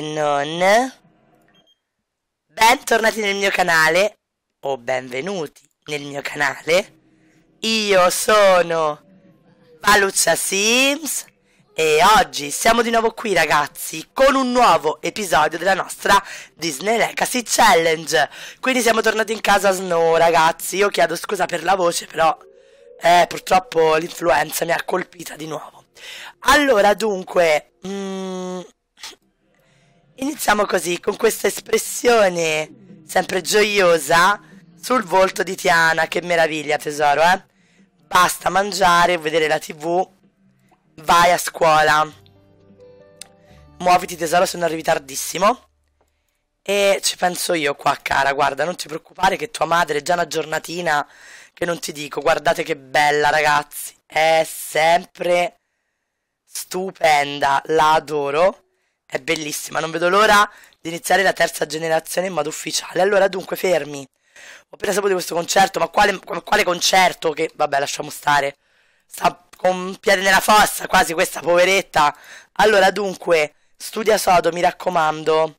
e Bentornati nel mio canale, o benvenuti nel mio canale. Io sono Valuccia Sims e oggi siamo di nuovo qui ragazzi con un nuovo episodio della nostra Disney Legacy Challenge. Quindi siamo tornati in casa Snow ragazzi, io chiedo scusa per la voce però eh, purtroppo l'influenza mi ha colpita di nuovo. Allora, dunque, mh, mm, Iniziamo così, con questa espressione sempre gioiosa sul volto di Tiana. Che meraviglia, tesoro, eh? Basta mangiare, vedere la tv, vai a scuola. Muoviti, tesoro, se non arrivi tardissimo. E ci penso io qua, cara, guarda, non ti preoccupare che tua madre è già una giornatina che non ti dico. Guardate che bella, ragazzi. È sempre stupenda, la adoro. È bellissima, non vedo l'ora di iniziare la terza generazione in modo ufficiale. Allora, dunque, fermi. Ho appena saputo di questo concerto, ma quale, quale concerto? Che, vabbè, lasciamo stare. Sta con un piede nella fossa, quasi questa poveretta. Allora, dunque, studia sodo, mi raccomando.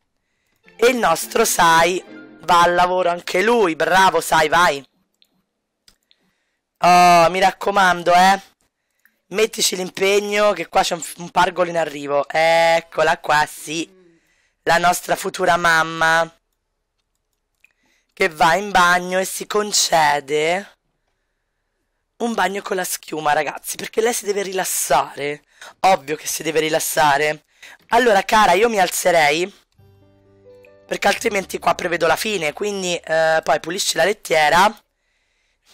E il nostro Sai va al lavoro anche lui. Bravo, Sai, vai. Oh, mi raccomando, eh. Mettici l'impegno che qua c'è un, un pargolo in arrivo. Eccola qua, sì. La nostra futura mamma. Che va in bagno e si concede un bagno con la schiuma, ragazzi, perché lei si deve rilassare. Ovvio che si deve rilassare. Allora, cara, io mi alzerei. Perché altrimenti qua prevedo la fine. Quindi, eh, poi pulisci la lettiera.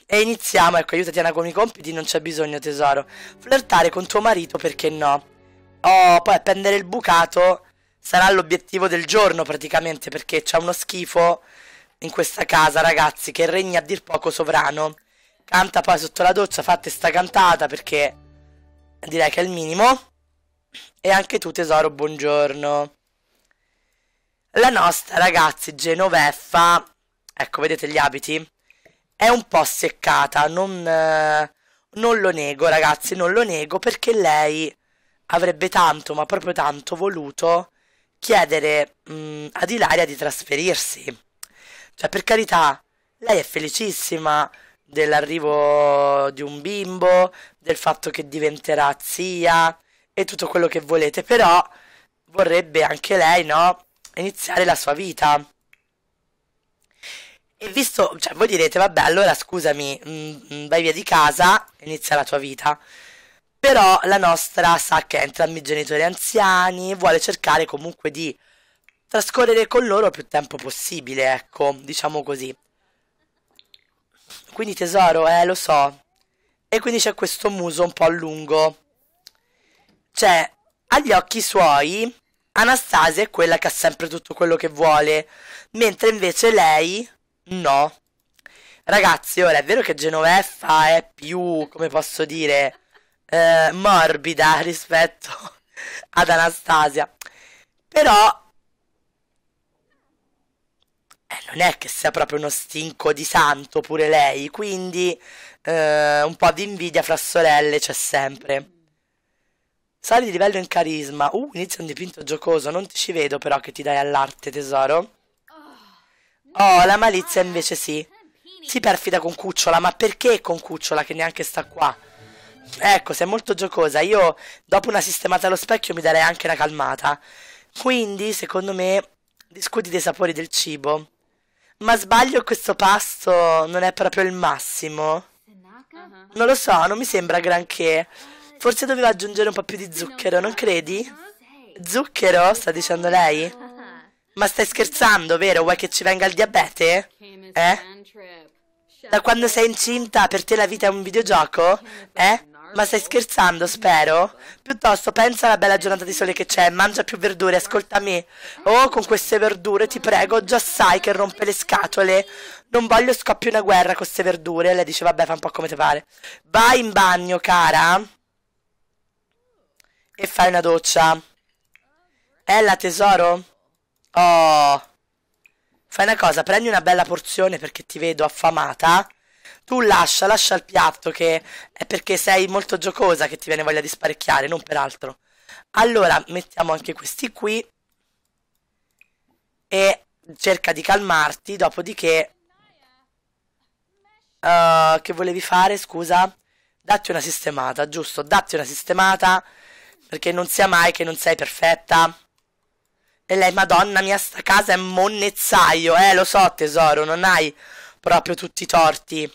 E iniziamo, ecco, aiuta Tiana con i compiti, non c'è bisogno tesoro. Flirtare con tuo marito, perché no? Oh, poi appendere il bucato sarà l'obiettivo del giorno praticamente, perché c'è uno schifo in questa casa, ragazzi, che regna a dir poco sovrano. Canta poi sotto la doccia, fate sta cantata, perché direi che è il minimo. E anche tu tesoro, buongiorno. La nostra, ragazzi, Genoveffa. Ecco, vedete gli abiti? è un po' seccata, non, eh, non lo nego ragazzi, non lo nego perché lei avrebbe tanto, ma proprio tanto voluto chiedere mh, mm, ad Ilaria di trasferirsi. Cioè, per carità, lei è felicissima dell'arrivo di un bimbo, del fatto che diventerà zia e tutto quello che volete, però vorrebbe anche lei, no, iniziare la sua vita. E visto, cioè, voi direte, vabbè, allora scusami, mh, mm, mm, vai via di casa, inizia la tua vita. Però la nostra sa che entrambi i genitori anziani, vuole cercare comunque di trascorrere con loro più tempo possibile, ecco, diciamo così. Quindi tesoro, eh, lo so. E quindi c'è questo muso un po' lungo. Cioè, agli occhi suoi, Anastasia è quella che ha sempre tutto quello che vuole, mentre invece lei No. Ragazzi, ora è vero che Genoveffa è più, come posso dire, eh, morbida rispetto ad Anastasia. Però eh, non è che sia proprio uno stinco di santo pure lei, quindi eh, un po' di invidia fra sorelle c'è sempre. Sali di livello in carisma. Uh, inizia un dipinto giocoso, non ti ci vedo però che ti dai all'arte, tesoro. Oh, la malizia invece sì. Si perfida con Cucciola, ma perché con Cucciola che neanche sta qua? Ecco, sei molto giocosa. Io, dopo una sistemata allo specchio, mi darei anche una calmata. Quindi, secondo me, discuti dei sapori del cibo. Ma sbaglio, questo pasto non è proprio il massimo. Non lo so, non mi sembra granché. Forse doveva aggiungere un po' più di zucchero, non credi? Zucchero, sta dicendo lei? Ma stai scherzando, vero? Vuoi che ci venga il diabete? Eh? Da quando sei incinta per te la vita è un videogioco? Eh? Ma stai scherzando, spero? Piuttosto pensa alla bella giornata di sole che c'è, mangia più verdure, ascolta me. Oh, con queste verdure, ti prego, già sai che rompe le scatole. Non voglio scoppi una guerra con queste verdure. Lei dice, vabbè, fa un po' come te pare. Vai in bagno, cara. E fai una doccia. Ella, tesoro? Oh. Fai una cosa, prendi una bella porzione perché ti vedo affamata. Tu lascia, lascia il piatto che è perché sei molto giocosa che ti viene voglia di sparecchiare, non per altro. Allora, mettiamo anche questi qui. E cerca di calmarti, dopodiché... Uh, che volevi fare, scusa? Datti una sistemata, giusto? Datti una sistemata, perché non sia mai che non sei perfetta. E lei, madonna mia, sta casa è monnezzaio, eh, lo so tesoro, non hai proprio tutti i torti.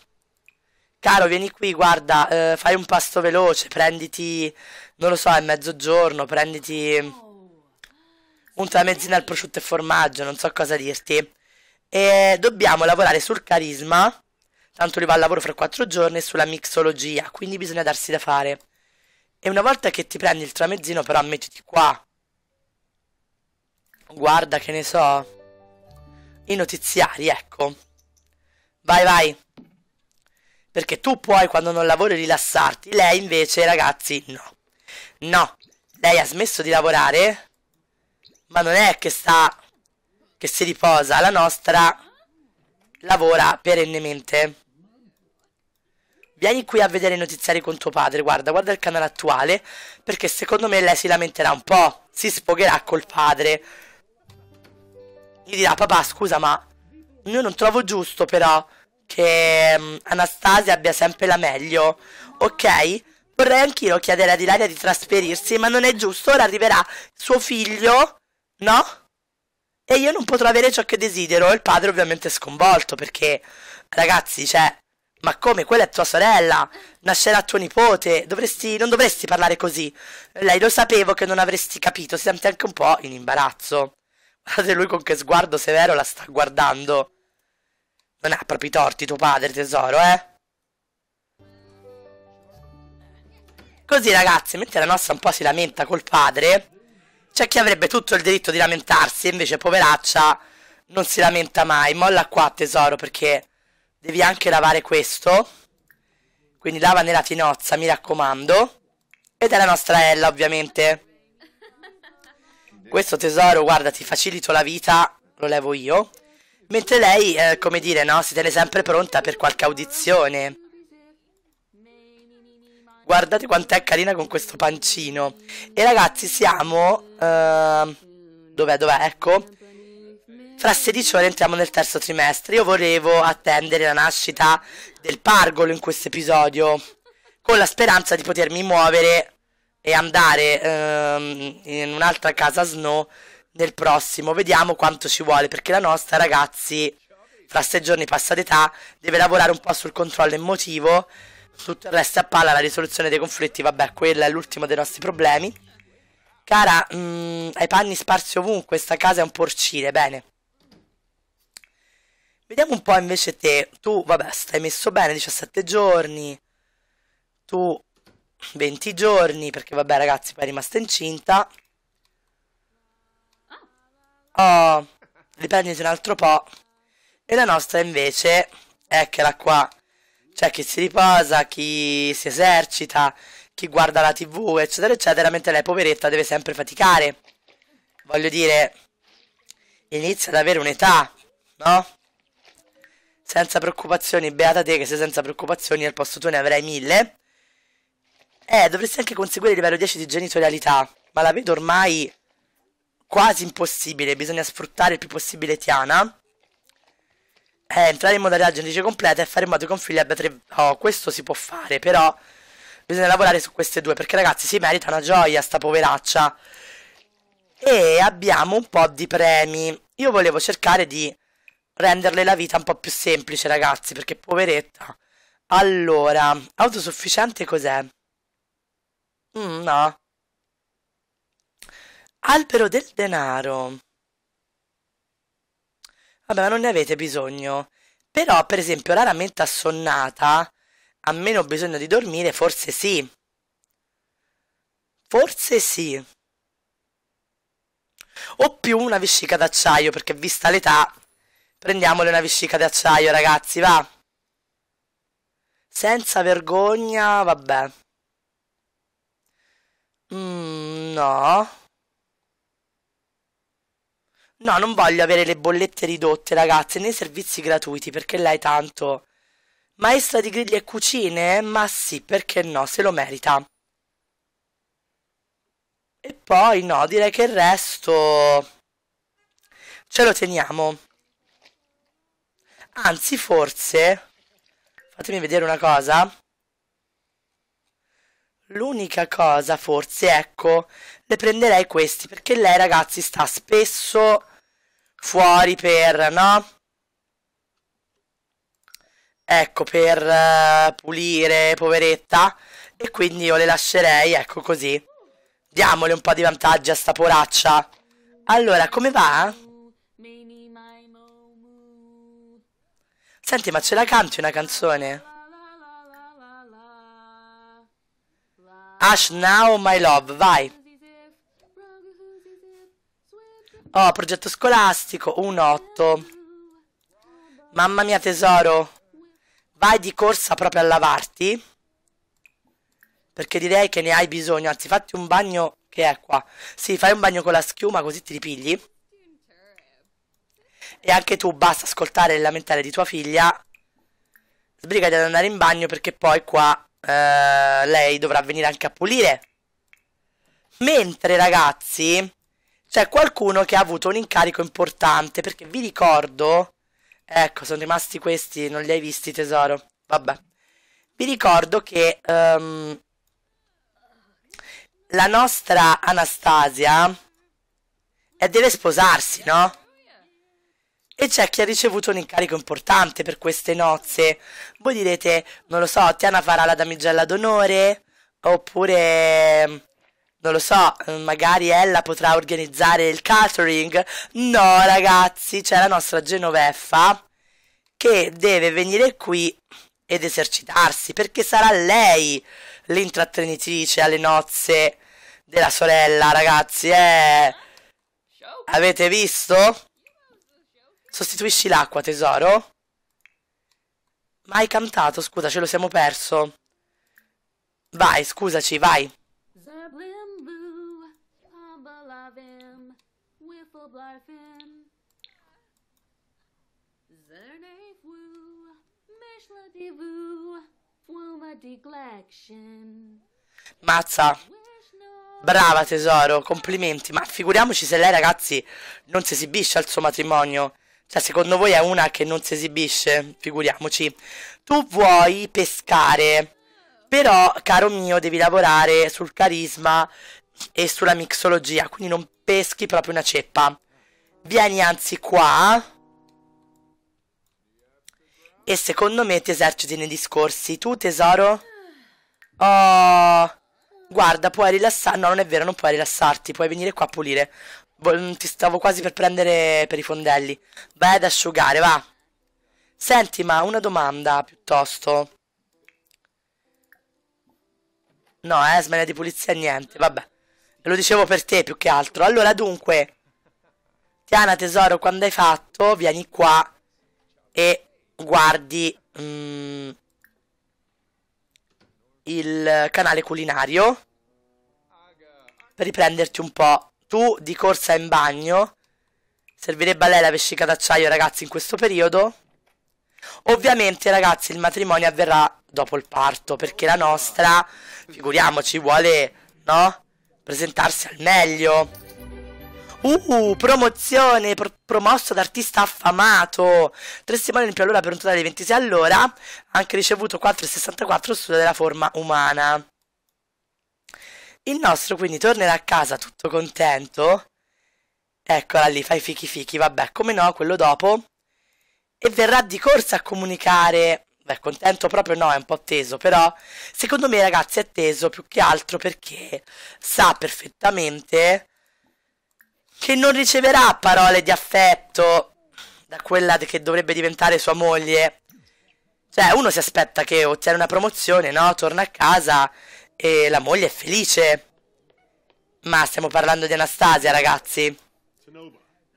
Caro, vieni qui, guarda, eh, fai un pasto veloce, prenditi, non lo so, è mezzogiorno, prenditi un tramezzino al prosciutto e formaggio, non so cosa dirti. E dobbiamo lavorare sul carisma, tanto li va al lavoro fra quattro giorni, e sulla mixologia, quindi bisogna darsi da fare. E una volta che ti prendi il tramezzino, però mettiti qua, Guarda, che ne so. I notiziari, ecco. Vai, vai. Perché tu puoi quando non lavori rilassarti, lei invece, ragazzi, no. No, lei ha smesso di lavorare, ma non è che sta che si riposa, la nostra lavora perennemente. Vieni qui a vedere i notiziari con tuo padre, guarda, guarda il canale attuale, perché secondo me lei si lamenterà un po', si sfogherà col padre gli dirà papà scusa ma io non trovo giusto però che mm, Anastasia abbia sempre la meglio, ok? Vorrei anch'io chiedere ad Ilaria di trasferirsi, ma non è giusto, ora arriverà suo figlio, no? E io non potrò avere ciò che desidero, il padre ovviamente è sconvolto perché, ragazzi, cioè, ma come, quella è tua sorella, nascerà tuo nipote, dovresti, non dovresti parlare così. Lei lo sapevo che non avresti capito, si sente anche un po' in imbarazzo. Guardate lui con che sguardo severo la sta guardando. Non ha proprio i torti tuo padre, tesoro, eh? Così, ragazzi, mentre la nostra un po' si lamenta col padre, c'è chi avrebbe tutto il diritto di lamentarsi, invece poveraccia non si lamenta mai. Molla qua, tesoro, perché devi anche lavare questo. Quindi lava nella tinozza, mi raccomando. Ed è la nostra Ella, ovviamente. Questo tesoro, guarda, ti facilito la vita, lo levo io. Mentre lei, eh, come dire, no, si tiene sempre pronta per qualche audizione. Guardate quanto è carina con questo pancino. E ragazzi, siamo... Eh, dov'è, dov'è, ecco. Fra 16 ore entriamo nel terzo trimestre. Io volevo attendere la nascita del pargolo in questo episodio. Con la speranza di potermi muovere e andare ehm, in un'altra casa snow nel prossimo. Vediamo quanto ci vuole perché la nostra, ragazzi, fra sei giorni passa d'età, deve lavorare un po' sul controllo emotivo. Tutto il resto a palla, la risoluzione dei conflitti, vabbè, quella è l'ultimo dei nostri problemi. Cara, mh, mm, hai panni sparsi ovunque, questa casa è un porcile, bene. Vediamo un po' invece te. Tu, vabbè, stai messo bene, 17 giorni. Tu 20 giorni, perché vabbè ragazzi, poi è rimasta incinta. Ah. Oh, riprenditi un altro po'. E la nostra invece, eccola qua. C'è cioè, chi si riposa, chi si esercita, chi guarda la tv, eccetera, eccetera, mentre lei poveretta deve sempre faticare. Voglio dire, inizia ad avere un'età, no? Senza preoccupazioni, beata te che se senza preoccupazioni al posto tuo ne avrai mille. Eh, dovresti anche conseguire il livello 10 di genitorialità, ma la vedo ormai quasi impossibile, bisogna sfruttare il più possibile Tiana. Eh, entrare in modalità genitrice completa e fare in modo che un figlio abbia tre... Oh, questo si può fare, però bisogna lavorare su queste due, perché ragazzi si merita una gioia sta poveraccia. E abbiamo un po' di premi. Io volevo cercare di renderle la vita un po' più semplice, ragazzi, perché poveretta. Allora, autosufficiente cos'è? Mm, no. Albero del denaro. Vabbè, ma non ne avete bisogno. Però, per esempio, la ramenta assonnata ha meno bisogno di dormire, forse sì. Forse sì. O più una vescica d'acciaio, perché vista l'età, prendiamole una vescica d'acciaio, ragazzi, va. Senza vergogna, vabbè. Mm, no. No, non voglio avere le bollette ridotte, ragazze, né i servizi gratuiti, perché lei tanto... Maestra di griglie e cucine? Ma sì, perché no, se lo merita. E poi, no, direi che il resto... Ce lo teniamo. Anzi, forse... Fatemi vedere una cosa. L'unica cosa, forse, ecco, le prenderei questi, perché lei, ragazzi, sta spesso fuori per, no? Ecco, per uh, pulire, poveretta. E quindi io le lascerei, ecco così. Diamole un po' di vantaggi a sta poraccia. Allora, come va? Senti, ma ce la canti una canzone? Ash Now My Love, vai. Oh, progetto scolastico, un 8. Mamma mia tesoro, vai di corsa proprio a lavarti. Perché direi che ne hai bisogno, anzi fatti un bagno che è qua. Sì, fai un bagno con la schiuma così ti ripigli. E anche tu basta ascoltare il lamentare di tua figlia. Sbrigati ad andare in bagno perché poi qua eh, lei dovrà venire anche a pulire. Mentre ragazzi c'è qualcuno che ha avuto un incarico importante perché vi ricordo, ecco sono rimasti questi, non li hai visti tesoro, vabbè, vi ricordo che um, la nostra Anastasia eh, deve sposarsi, no? e c'è chi ha ricevuto un incarico importante per queste nozze. Voi direte, non lo so, Tiana farà la damigella d'onore? Oppure, non lo so, magari ella potrà organizzare il catering? No, ragazzi, c'è la nostra Genoveffa che deve venire qui ed esercitarsi perché sarà lei l'intrattenitrice alle nozze della sorella, ragazzi. Eh. Avete visto? Sostituisci l'acqua, tesoro? Ma hai cantato, scusa, ce lo siamo perso. Vai, scusaci, vai. Mazza. Brava tesoro, complimenti. Ma figuriamoci se lei ragazzi non si esibisce al suo matrimonio. Cioè, secondo voi è una che non si esibisce? Figuriamoci. Tu vuoi pescare, però, caro mio, devi lavorare sul carisma e sulla mixologia, quindi non peschi proprio una ceppa. Vieni anzi qua e secondo me ti eserciti nei discorsi. Tu, tesoro? Oh, guarda, puoi rilassarti. No, non è vero, non puoi rilassarti, puoi venire qua a pulire ti stavo quasi per prendere per i fondelli. Vai ad asciugare, va. Senti, ma una domanda piuttosto. No, eh, smania di pulizia niente, vabbè. Lo dicevo per te più che altro. Allora, dunque, Tiana tesoro, quando hai fatto, vieni qua e guardi mm, il canale culinario per riprenderti un po' tu di corsa in bagno. Servirebbe a lei la vescica d'acciaio, ragazzi, in questo periodo. Ovviamente, ragazzi, il matrimonio avverrà dopo il parto, perché la nostra, figuriamoci, vuole, no? Presentarsi al meglio. Uh, promozione, pro promosso da artista affamato. 3 settimane in più all'ora per un totale di 26 all'ora. Anche ricevuto 4,64 studio della forma umana. Il nostro quindi tornerà a casa tutto contento. Eccola lì, fai fichi fichi, vabbè, come no, quello dopo. E verrà di corsa a comunicare. Beh, contento proprio no, è un po' teso, però secondo me ragazzi è teso più che altro perché sa perfettamente che non riceverà parole di affetto da quella che dovrebbe diventare sua moglie. Cioè, uno si aspetta che ottiene una promozione, no? Torna a casa e la moglie è felice. Ma stiamo parlando di Anastasia, ragazzi.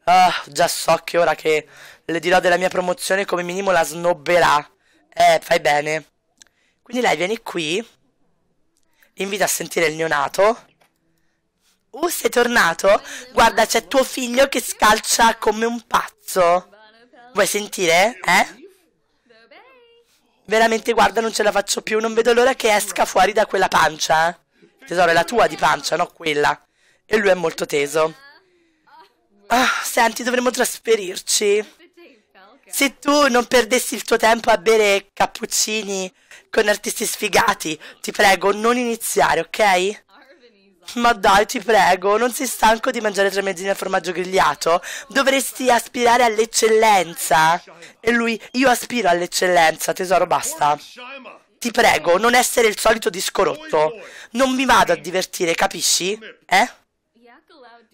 Ah, già so che ora che le dirò della mia promozione come minimo la snobberà. Eh, fai bene. Quindi lei viene qui. Invita a sentire il neonato. Uh, sei tornato? Guarda, c'è tuo figlio che scalcia come un pazzo. Vuoi sentire? Eh? Veramente, guarda, non ce la faccio più. Non vedo l'ora che esca fuori da quella pancia. Eh. Tesoro, è la tua di pancia, no quella. E lui è molto teso. Ah, senti, dovremmo trasferirci. Se tu non perdessi il tuo tempo a bere cappuccini con artisti sfigati, ti prego, non iniziare, ok? Ma dai, ti prego, non sei stanco di mangiare tre tramezzini al formaggio grigliato? Dovresti aspirare all'eccellenza. E lui, io aspiro all'eccellenza, tesoro, basta. Ti prego, non essere il solito disco rotto. Non mi vado a divertire, capisci? Eh?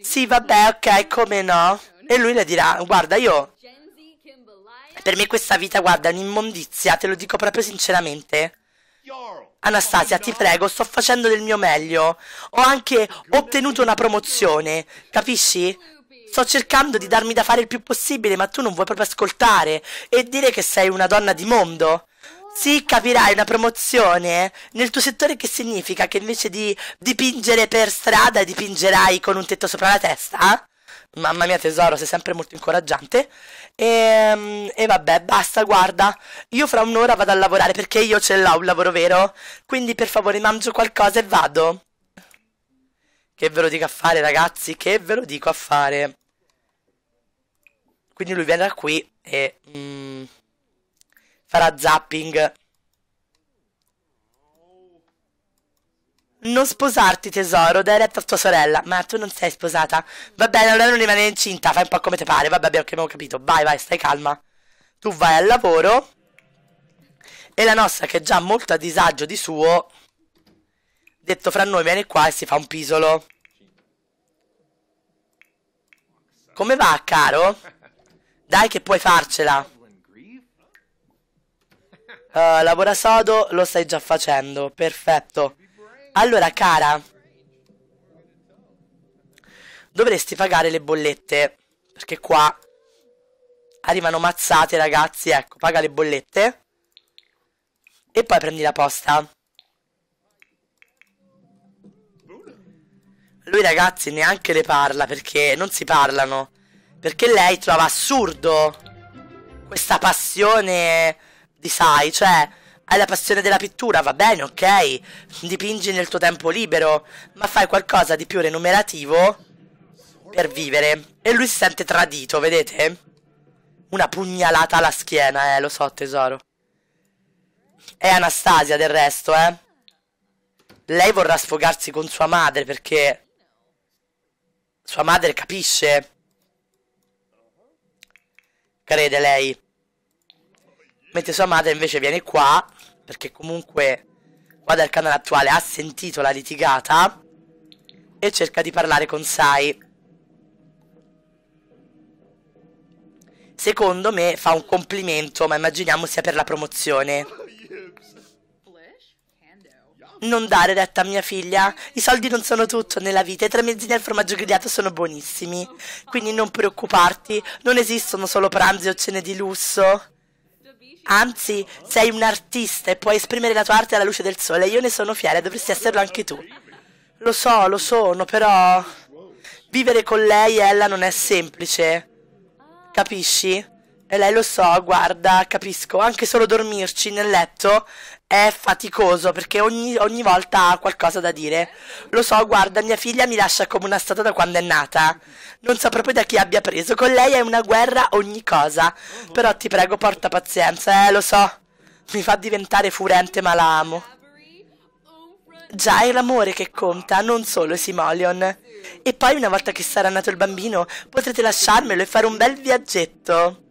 Sì, vabbè, ok, come no? E lui le dirà, guarda, io... Per me questa vita, guarda, è un'immondizia, te lo dico proprio sinceramente. Anastasia, ti prego, sto facendo del mio meglio. Ho anche ottenuto una promozione, capisci? Sto cercando di darmi da fare il più possibile, ma tu non vuoi proprio ascoltare e dire che sei una donna di mondo. Sì, capirai, una promozione nel tuo settore che significa che invece di dipingere per strada dipingerai con un tetto sopra la testa? Mamma mia tesoro, sei sempre molto incoraggiante. E, ehm, e vabbè, basta, guarda. Io fra un'ora vado a lavorare perché io ce l'ho un lavoro vero. Quindi per favore mangio qualcosa e vado. Che ve lo dico a fare ragazzi, che ve lo dico a fare. Quindi lui viene da qui e... Mm, farà zapping. Non sposarti, tesoro, dai retta a tua sorella. Ma tu non sei sposata. Va bene, allora non rimane incinta, fai un po' come ti pare. Vabbè, abbiamo capito. Vai, vai, stai calma. Tu vai al lavoro. E la nostra, che è già molto a disagio di suo, detto fra noi, viene qua e si fa un pisolo. Come va, caro? Dai che puoi farcela. Uh, lavora sodo, lo stai già facendo. Perfetto. Allora, cara. Dovresti pagare le bollette. Perché qua arrivano mazzate, ragazzi. Ecco, paga le bollette. E poi prendi la posta. Lui, ragazzi, neanche le parla perché non si parlano. Perché lei trova assurdo questa passione di Sai. Cioè, hai la passione della pittura, va bene, ok. Dipingi nel tuo tempo libero, ma fai qualcosa di più remunerativo per vivere. E lui si sente tradito, vedete? Una pugnalata alla schiena, eh, lo so, tesoro. È Anastasia del resto, eh. Lei vorrà sfogarsi con sua madre perché sua madre capisce. Crede lei. Mentre sua madre invece viene qua perché comunque guarda il canale attuale, ha sentito la litigata e cerca di parlare con Sai. Secondo me fa un complimento, ma immaginiamo sia per la promozione. Non dare retta a mia figlia. I soldi non sono tutto nella vita. I tre mezzini al formaggio grigliato sono buonissimi. Quindi non preoccuparti. Non esistono solo pranzi o cene di lusso. Anzi, sei un artista e puoi esprimere la tua arte alla luce del sole. Io ne sono fiera, dovresti esserlo anche tu. Lo so, lo sono, però... Vivere con lei, Ella, non è semplice. Capisci? E lei lo so, guarda, capisco. Anche solo dormirci nel letto è faticoso perché ogni, ogni, volta ha qualcosa da dire. Lo so, guarda, mia figlia mi lascia come una statua da quando è nata. Non so proprio da chi abbia preso. Con lei è una guerra ogni cosa. Però ti prego, porta pazienza, eh, lo so. Mi fa diventare furente, ma la amo. Già è l'amore che conta, non solo Simoleon. E poi, una volta che sarà nato il bambino, potrete lasciarmelo e fare un bel viaggetto.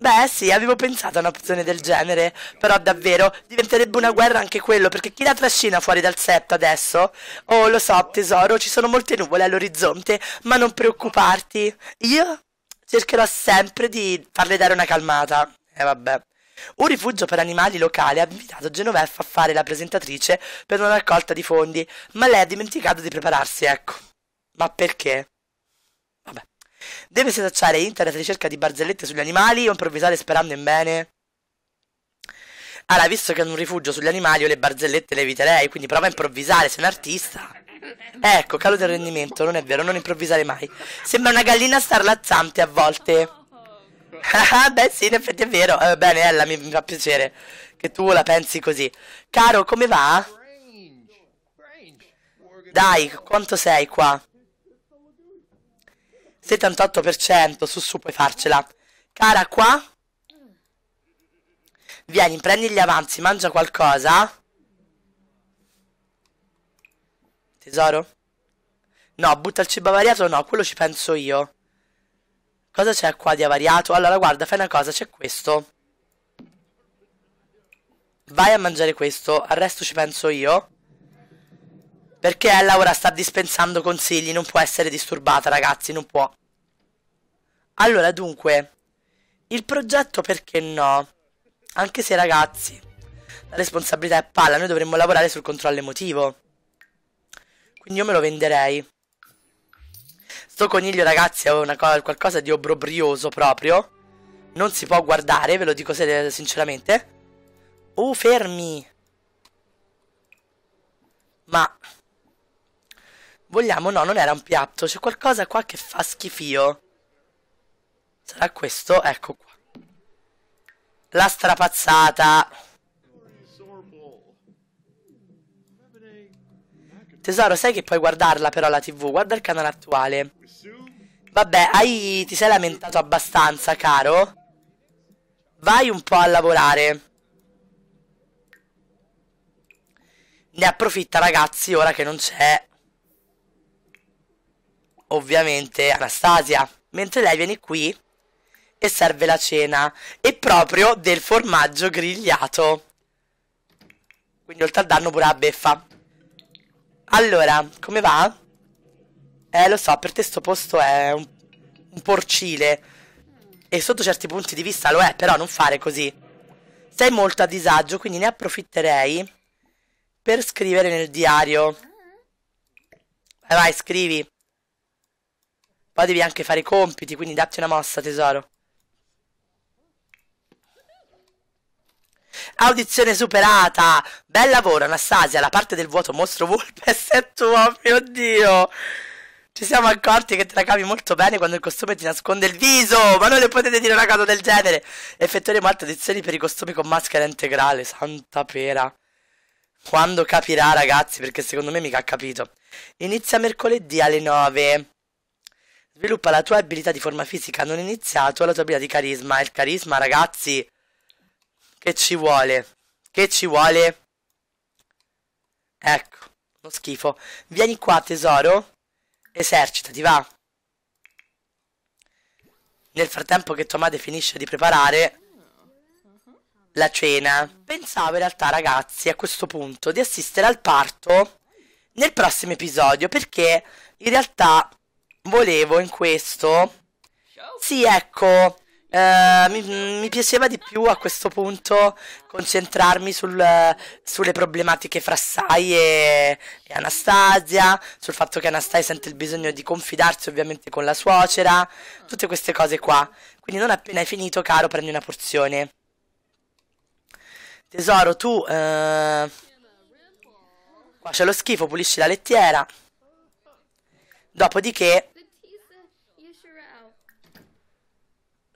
Beh sì, avevo pensato a un'opzione del genere, però davvero diventerebbe una guerra anche quello, perché chi la trascina fuori dal setto adesso? Oh lo so tesoro, ci sono molte nuvole all'orizzonte, ma non preoccuparti, io cercherò sempre di farle dare una calmata. E eh, vabbè. Un rifugio per animali locale ha invitato Genoveffa a fare la presentatrice per una raccolta di fondi, ma lei ha dimenticato di prepararsi, ecco. Ma perché? Deve setacciare internet ricerca di barzellette sugli animali o improvvisare sperando in bene? Allora, visto che hanno un rifugio sugli animali, io le barzellette le eviterei, quindi prova a improvvisare, sei un artista. Ecco, calo del rendimento, non è vero, non improvvisare mai. Sembra una gallina starlazzante a volte. Ah, beh sì, in effetti è vero. Eh, bene, Ella, mi, mi, fa piacere che tu la pensi così. Caro, come va? Dai, quanto sei qua? 78%, su su puoi farcela. Cara qua. Vieni, prendi gli avanzi, mangia qualcosa. Tesoro? No, butta il cibo avariato, no, quello ci penso io. Cosa c'è qua di avariato? Allora, guarda, fai una cosa, c'è questo. Vai a mangiare questo, al resto ci penso io. Perché Ella ora sta dispensando consigli, non può essere disturbata, ragazzi, non può. Allora, dunque, il progetto perché no? Anche se ragazzi, la responsabilità è palla, noi dovremmo lavorare sul controllo emotivo. Quindi io me lo venderei. Sto coniglio ragazzi è una cosa, qualcosa di obrobrioso proprio. Non si può guardare, ve lo dico se, sinceramente. Oh, fermi! Ma... Vogliamo? No, non era un piatto. C'è qualcosa qua che fa schifio. Sarà questo? Ecco qua. La strapazzata. Tesoro, sai che puoi guardarla però la tv? Guarda il canale attuale. Vabbè, hai... ti sei lamentato abbastanza, caro? Vai un po' a lavorare. Ne approfitta, ragazzi, ora che non c'è... Ovviamente Anastasia. Mentre lei viene qui e serve la cena, e proprio del formaggio grigliato. Quindi oltre al danno pure la beffa. Allora, come va? Eh, lo so, per te sto posto è un, un porcile. E sotto certi punti di vista lo è, però non fare così. Sei molto a disagio, quindi ne approfitterei per scrivere nel diario. Vai, eh, vai, scrivi. Poi devi anche fare i compiti, quindi datti una mossa, tesoro. Audizione superata. Bel lavoro, Anastasia. La parte del vuoto mostro Vulpes è tua, mio Dio. Ci siamo accorti che te la cavi molto bene quando il costume ti nasconde il viso. Ma non le potete dire una cosa del genere. Effettueremo altre audizioni per i costumi con maschera integrale. Santa pera. Quando capirà, ragazzi, perché secondo me mica ha capito. Inizia mercoledì alle 9. Sviluppa la tua abilità di forma fisica non iniziato e la tua abilità di carisma. il carisma, ragazzi, che ci vuole? Che ci vuole? Ecco, uno schifo. Vieni qua, tesoro. Esercitati, va. Nel frattempo che tua madre finisce di preparare la cena. Pensavo in realtà, ragazzi, a questo punto di assistere al parto nel prossimo episodio perché in realtà volevo in questo Sì, ecco, eh, mi, mi, piaceva di più a questo punto concentrarmi sul, eh, sulle problematiche fra Sai e, e, Anastasia, sul fatto che Anastasia sente il bisogno di confidarsi ovviamente con la suocera, tutte queste cose qua. Quindi non appena hai finito, caro, prendi una porzione. Tesoro, tu... Eh, qua c'è lo schifo, pulisci la lettiera. Dopodiché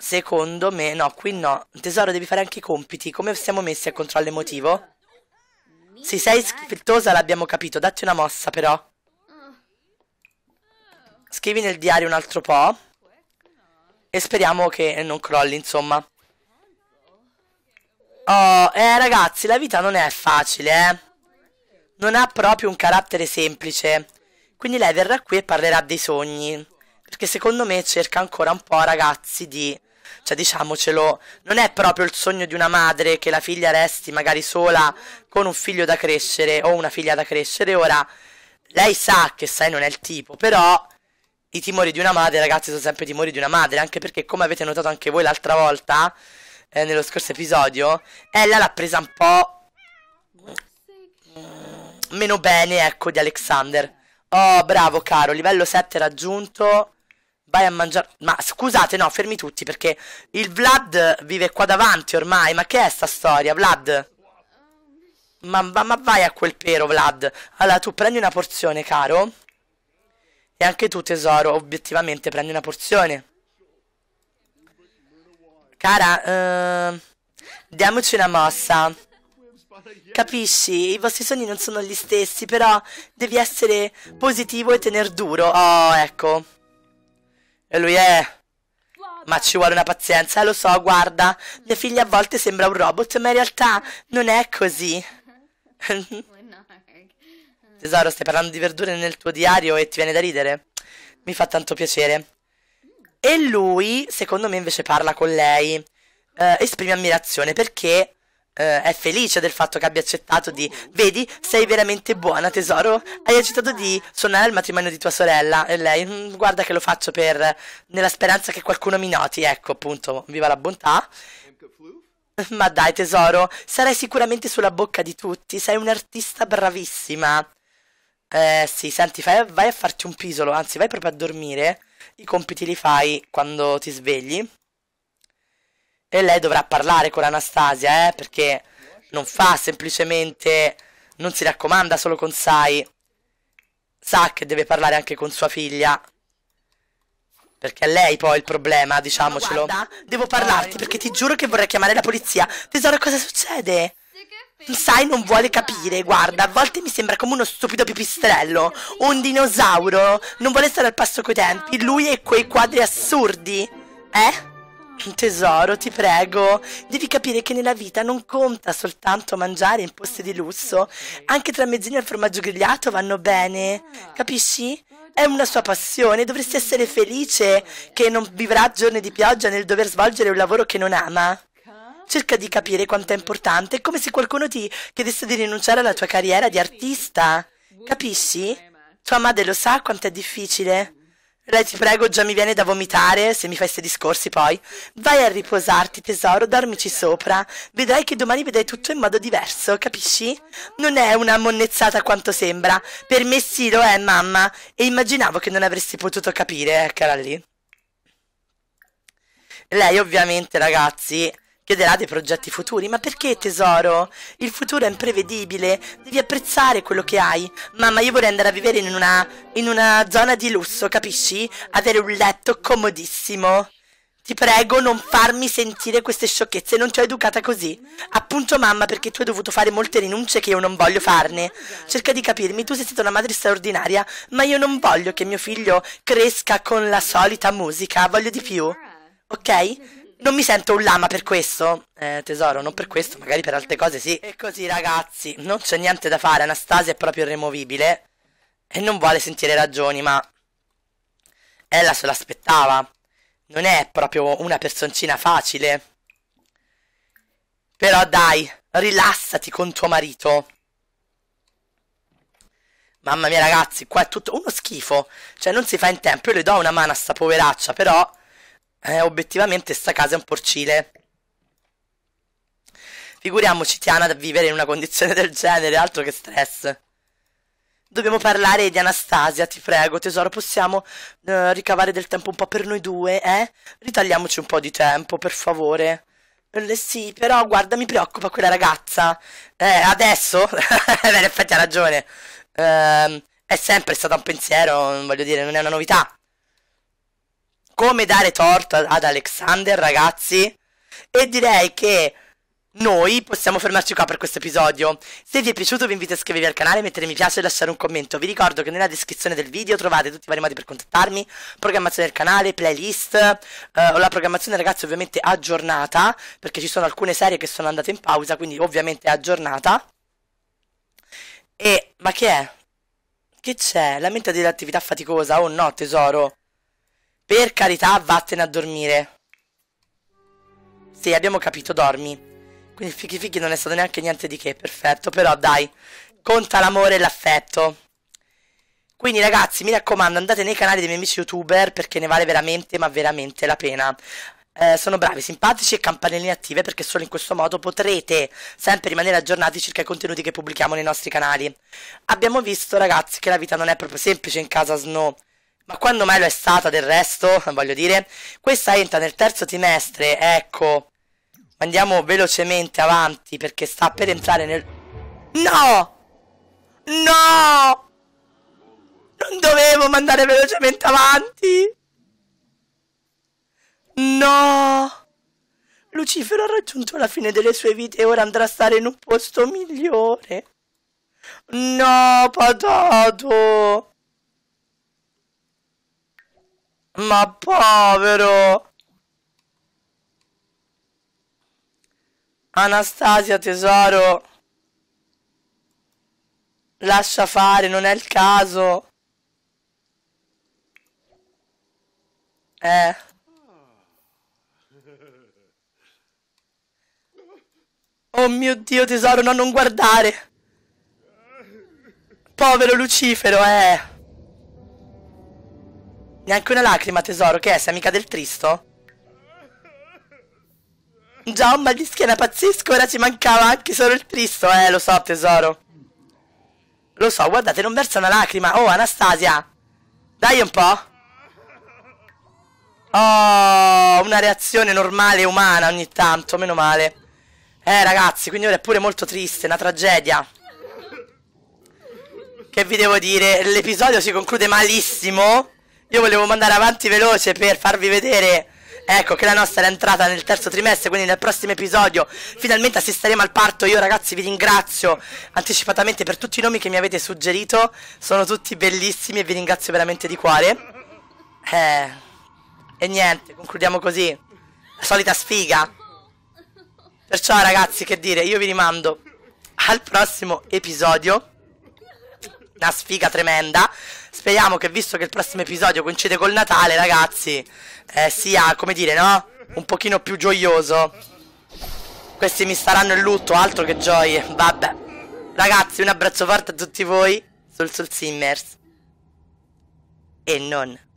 Secondo me, no, qui no. Tesoro, devi fare anche i compiti. Come siamo messi a controllo emotivo? Se sei schifettosa, l'abbiamo capito, datti una mossa però. Scrivi nel diario un altro po'. E speriamo che non crolli, insomma. Oh, eh ragazzi, la vita non è facile, eh. Non ha proprio un carattere semplice. Quindi lei verrà qui e parlerà dei sogni. Perché secondo me cerca ancora un po', ragazzi, di cioè, diciamocelo, non è proprio il sogno di una madre che la figlia resti magari sola con un figlio da crescere o una figlia da crescere. Ora, lei sa che sai non è il tipo, però i timori di una madre, ragazzi, sono sempre timori di una madre, anche perché come avete notato anche voi l'altra volta, eh, nello scorso episodio, Ella l'ha presa un po' meno bene, ecco, di Alexander. Oh, bravo caro, livello 7 raggiunto. Vai a mangiare. Ma scusate, no, fermi tutti perché il Vlad vive qua davanti ormai. Ma che è sta storia, Vlad? Ma, ma, ma vai a quel pero, Vlad. Allora, tu prendi una porzione, caro. E anche tu, tesoro, obiettivamente prendi una porzione. Cara, eh, diamoci una mossa. Capisci? I vostri sogni non sono gli stessi, però devi essere positivo e tener duro. Oh, ecco. E lui è... Ma ci vuole una pazienza, lo so, guarda. Mia figlia a volte sembra un robot, ma in realtà non è così. Tesoro, stai parlando di verdure nel tuo diario e ti viene da ridere? Mi fa tanto piacere. E lui, secondo me, invece parla con lei. Eh, esprime ammirazione perché eh, è felice del fatto che abbia accettato di vedi sei veramente buona tesoro hai accettato di suonare il matrimonio di tua sorella e lei mm, guarda che lo faccio per nella speranza che qualcuno mi noti ecco appunto viva la bontà ma dai tesoro sarai sicuramente sulla bocca di tutti sei un'artista bravissima eh sì senti fai, vai a farti un pisolo anzi vai proprio a dormire i compiti li fai quando ti svegli e lei dovrà parlare con Anastasia, eh, perché non fa semplicemente... Non si raccomanda solo con Sai. Sa che deve parlare anche con sua figlia. Perché è lei poi il problema, diciamocelo. devo parlarti perché ti giuro che vorrei chiamare la polizia. Tesoro, cosa succede? Sai, non vuole capire, guarda, a volte mi sembra come uno stupido pipistrello, un dinosauro, non vuole stare al passo coi tempi, lui e quei quadri assurdi, eh? Tesoro, ti prego, devi capire che nella vita non conta soltanto mangiare in posti di lusso, anche tramezzini al formaggio grigliato vanno bene, capisci? È una sua passione, dovresti essere felice che non vivrà giorni di pioggia nel dover svolgere un lavoro che non ama. Cerca di capire quanto è importante, è come se qualcuno ti chiedesse di rinunciare alla tua carriera di artista, capisci? Tua madre lo sa quanto è difficile. Lei ti prego, già mi viene da vomitare se mi fai questi discorsi poi. Vai a riposarti, tesoro, dormici sopra. Vedrai che domani vedrai tutto in modo diverso, capisci? Non è una monnezzata quanto sembra. Per me sì lo è, mamma. E immaginavo che non avresti potuto capire, eh, cara lì. Lei, ovviamente, ragazzi, Chiederà dei progetti futuri, ma perché tesoro? Il futuro è imprevedibile, devi apprezzare quello che hai. Mamma, io vorrei andare a vivere in una, in una zona di lusso, capisci? Avere un letto comodissimo. Ti prego, non farmi sentire queste sciocchezze, non ti ho educata così. Appunto, mamma, perché tu hai dovuto fare molte rinunce che io non voglio farne. Cerca di capirmi, tu sei stata una madre straordinaria, ma io non voglio che mio figlio cresca con la solita musica, voglio di più. Ok? Non mi sento un lama per questo? Eh, tesoro, non per questo, magari per altre cose sì. E così, ragazzi, non c'è niente da fare. Anastasia è proprio irremovibile. E non vuole sentire ragioni, ma... Ella se l'aspettava. Non è proprio una personcina facile. Però dai, rilassati con tuo marito. Mamma mia, ragazzi, qua è tutto uno schifo. Cioè, non si fa in tempo. Io le do una mano a sta poveraccia, però... Eh, obiettivamente sta casa è un porcile. Figuriamoci Tiana da vivere in una condizione del genere, altro che stress. Dobbiamo parlare di Anastasia, ti prego, tesoro, possiamo eh, ricavare del tempo un po' per noi due, eh? Ritagliamoci un po' di tempo, per favore. Eh, sì, però guarda, mi preoccupa quella ragazza. Eh, adesso? Beh, in effetti ha ragione. Eh, è sempre stato un pensiero, voglio dire, non è una novità come dare torto ad Alexander, ragazzi. E direi che noi possiamo fermarci qua per questo episodio. Se vi è piaciuto vi invito a iscrivervi al canale, mettere mi piace e lasciare un commento. Vi ricordo che nella descrizione del video trovate tutti i vari modi per contattarmi, programmazione del canale, playlist, eh, la programmazione ragazzi ovviamente aggiornata, perché ci sono alcune serie che sono andate in pausa, quindi ovviamente aggiornata. E ma che è? Che c'è? La mente dell'attività faticosa? Oh no tesoro! Per carità, vattene a dormire. Sì, abbiamo capito, dormi. Quindi fichi fichi non è stato neanche niente di che, perfetto. Però dai, conta l'amore e l'affetto. Quindi ragazzi, mi raccomando, andate nei canali dei miei amici youtuber perché ne vale veramente, ma veramente la pena. Eh, sono bravi, simpatici e campanelline attive perché solo in questo modo potrete sempre rimanere aggiornati circa i contenuti che pubblichiamo nei nostri canali. Abbiamo visto ragazzi che la vita non è proprio semplice in casa Snow. Ma quando mai lo è stata del resto, voglio dire, questa entra nel terzo trimestre, ecco. Andiamo velocemente avanti perché sta per entrare nel... No! No! Non dovevo mandare velocemente avanti! No! Lucifero ha raggiunto la fine delle sue vite e ora andrà a stare in un posto migliore. No, patato! Ma povero! Anastasia, tesoro! Lascia fare, non è il caso! Eh... Oh mio Dio, tesoro, no, non guardare! Povero Lucifero, eh! Neanche una lacrima, tesoro, che è? Sei amica del tristo? Già un mal di schiena pazzesco, ora ci mancava anche solo il tristo, eh, lo so, tesoro. Lo so, guardate, non versa una lacrima. Oh, Anastasia, dai un po'. Oh, una reazione normale umana ogni tanto, meno male. Eh, ragazzi, quindi ora è pure molto triste, una tragedia. Che vi devo dire? L'episodio si conclude malissimo. Io volevo mandare avanti veloce per farvi vedere Ecco che la nostra è entrata nel terzo trimestre Quindi nel prossimo episodio Finalmente assisteremo al parto Io ragazzi vi ringrazio anticipatamente per tutti i nomi che mi avete suggerito Sono tutti bellissimi e vi ringrazio veramente di cuore eh, E niente, concludiamo così La solita sfiga Perciò ragazzi che dire Io vi rimando al prossimo episodio Una sfiga tremenda Speriamo che visto che il prossimo episodio coincide col Natale, ragazzi, eh, sia, come dire, no? Un pochino più gioioso. Questi mi staranno in lutto, altro che gioie. Vabbè. Ragazzi, un abbraccio forte a tutti voi sul Soul Simmers. E non.